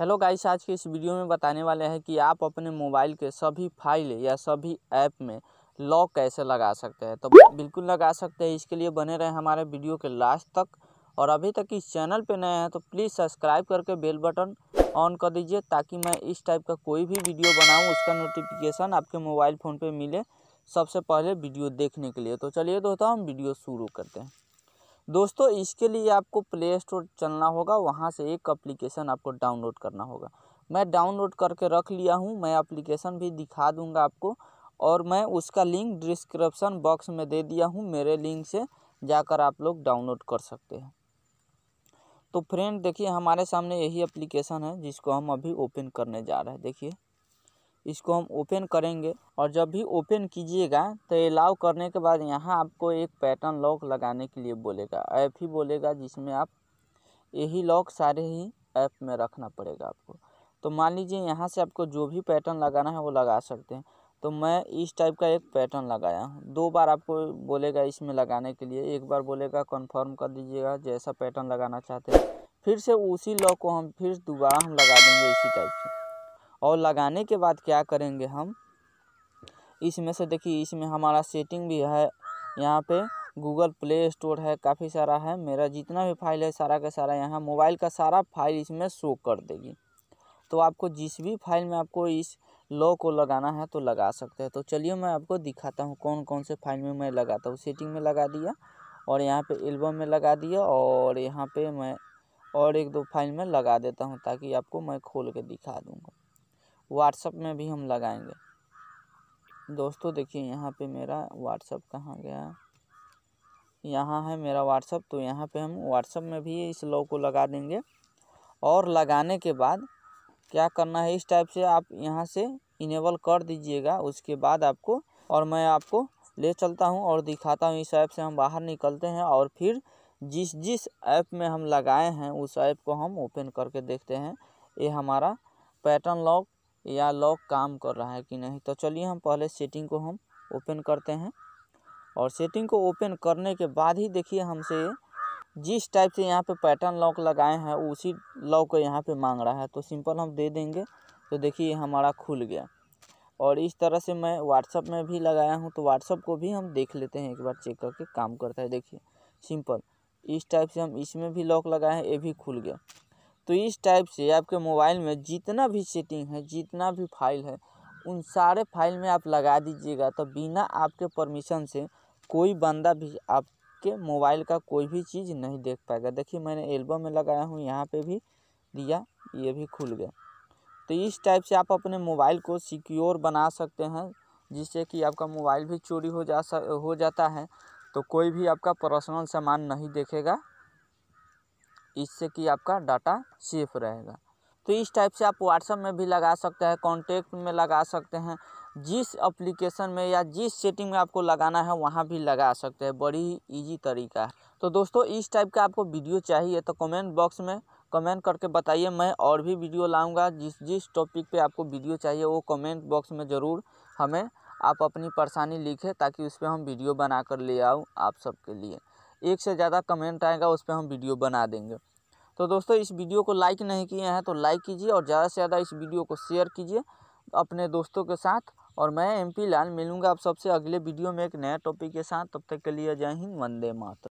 hello guys आज के इस वीडियो में बताने वाले हैं कि आप अपने मोबाइल के सभी फाइल या सभी ऐप में लॉक कैसे लगा सकते हैं तो बिल्कुल लगा सकते हैं इसके लिए बने रहे हमारे वीडियो के लास्ट तक और अभी तक इस चैनल पर नए हैं तो प्लीज़ सब्सक्राइब करके बेल बटन ऑन कर दीजिए ताकि मैं इस टाइप का कोई भी वीडियो बनाऊँ उसका नोटिफिकेशन आपके मोबाइल फ़ोन पर मिले सबसे पहले वीडियो देखने के लिए तो चलिए दोस्तों हम वीडियो शुरू करते हैं दोस्तों इसके लिए आपको प्ले स्टोर चलना होगा वहाँ से एक अप्लीकेशन आपको डाउनलोड करना होगा मैं डाउनलोड करके रख लिया हूँ मैं अप्लीकेशन भी दिखा दूँगा आपको और मैं उसका लिंक डिस्क्रिप्सन बॉक्स में दे दिया हूँ मेरे लिंक से जाकर आप लोग डाउनलोड कर सकते हैं तो फ्रेंड देखिए हमारे सामने यही एप्लीकेशन है जिसको हम अभी ओपन करने जा रहे हैं देखिए इसको हम ओपन करेंगे और जब भी ओपन कीजिएगा तो अलाउ करने के बाद यहाँ आपको एक पैटर्न लॉक लगाने के लिए बोलेगा ऐप ही बोलेगा जिसमें आप यही लॉक सारे ही ऐप में रखना पड़ेगा आपको तो मान लीजिए यहाँ से आपको जो भी पैटर्न लगाना है वो लगा सकते हैं तो मैं इस टाइप का एक पैटर्न लगाया हूँ दो बार आपको बोलेगा इसमें लगाने के लिए एक बार बोलेगा कन्फर्म कर दीजिएगा जैसा पैटर्न लगाना चाहते हैं फिर से उसी लॉक को हम फिर दोबारा हम लगा देंगे इसी टाइप से और लगाने के बाद क्या करेंगे हम इसमें से देखिए इसमें हमारा सेटिंग भी है यहाँ पे गूगल प्ले स्टोर है काफ़ी सारा है मेरा जितना भी फाइल है सारा का सारा यहाँ मोबाइल का सारा फाइल इसमें शो कर देगी तो आपको जिस भी फाइल में आपको इस लॉ को लगाना है तो लगा सकते हैं तो चलिए मैं आपको दिखाता हूँ कौन कौन से फाइल में मैं लगाता हूँ सेटिंग में लगा दिया और यहाँ पे एल्बम में लगा दिया और यहाँ पे मैं और एक दो फाइल में लगा देता हूँ ताकि आपको मैं खोल के दिखा दूँगा व्हाट्सअप में भी हम लगाएंगे दोस्तों देखिए यहाँ पे मेरा व्हाट्सअप कहाँ गया यहाँ है मेरा व्हाट्सअप तो यहाँ पे हम व्हाट्सअप में भी इस लॉ को लगा देंगे और लगाने के बाद क्या करना है इस टाइप से आप यहाँ से इनेबल कर दीजिएगा उसके बाद आपको और मैं आपको ले चलता हूँ और दिखाता हूँ इस ऐप से हम बाहर निकलते हैं और फिर जिस जिस ऐप में हम लगाए हैं उस ऐप को हम ओपन करके देखते हैं ये हमारा पैटर्न लॉक या लॉक काम कर रहा है कि नहीं तो चलिए हम पहले सेटिंग को हम ओपन करते हैं और सेटिंग को ओपन करने के बाद ही देखिए हमसे जिस टाइप से यहाँ पे पैटर्न लॉक लगाए हैं उसी लॉक को यहाँ पे मांग रहा है तो सिंपल हम दे देंगे तो देखिए हमारा खुल गया और इस तरह से मैं व्हाट्सअप में भी लगाया हूँ तो व्हाट्सअप को भी हम देख लेते हैं एक बार चेक करके काम करता है देखिए सिंपल इस टाइप से हम इसमें भी लॉक लगाए हैं ये भी खुल गया तो इस टाइप से आपके मोबाइल में जितना भी सेटिंग है जितना भी फाइल है उन सारे फाइल में आप लगा दीजिएगा तो बिना आपके परमिशन से कोई बंदा भी आपके मोबाइल का कोई भी चीज़ नहीं देख पाएगा देखिए मैंने एल्बम में लगाया हूँ यहाँ पे भी दिया ये भी खुल गया तो इस टाइप से आप अपने मोबाइल को सिक्योर बना सकते हैं जिससे कि आपका मोबाइल भी चोरी हो जा हो जाता है तो कोई भी आपका पर्सनल सामान नहीं देखेगा इससे कि आपका डाटा सेफ रहेगा तो इस टाइप से आप व्हाट्सअप में भी लगा सकते हैं कॉन्टेक्ट में लगा सकते हैं जिस एप्लीकेशन में या जिस सेटिंग में आपको लगाना है वहाँ भी लगा सकते हैं बड़ी ही ईजी तरीका है तो दोस्तों इस टाइप का आपको वीडियो चाहिए तो कमेंट बॉक्स में कमेंट करके बताइए मैं और भी वीडियो लाऊंगा जिस जिस टॉपिक पे आपको वीडियो चाहिए वो कमेंट बॉक्स में ज़रूर हमें आप अपनी परेशानी लिखें ताकि उस पर हम वीडियो बना कर ले आऊँ आप सबके लिए एक से ज़्यादा कमेंट आएगा उस पर हम वीडियो बना देंगे तो दोस्तों इस वीडियो को लाइक नहीं किए हैं तो लाइक कीजिए और ज़्यादा से ज़्यादा इस वीडियो को शेयर कीजिए अपने दोस्तों के साथ और मैं एम पी लाल मिलूँगा आप सबसे अगले वीडियो में एक नया टॉपिक के साथ तब तक के लिए जय हिंद वंदे मातरम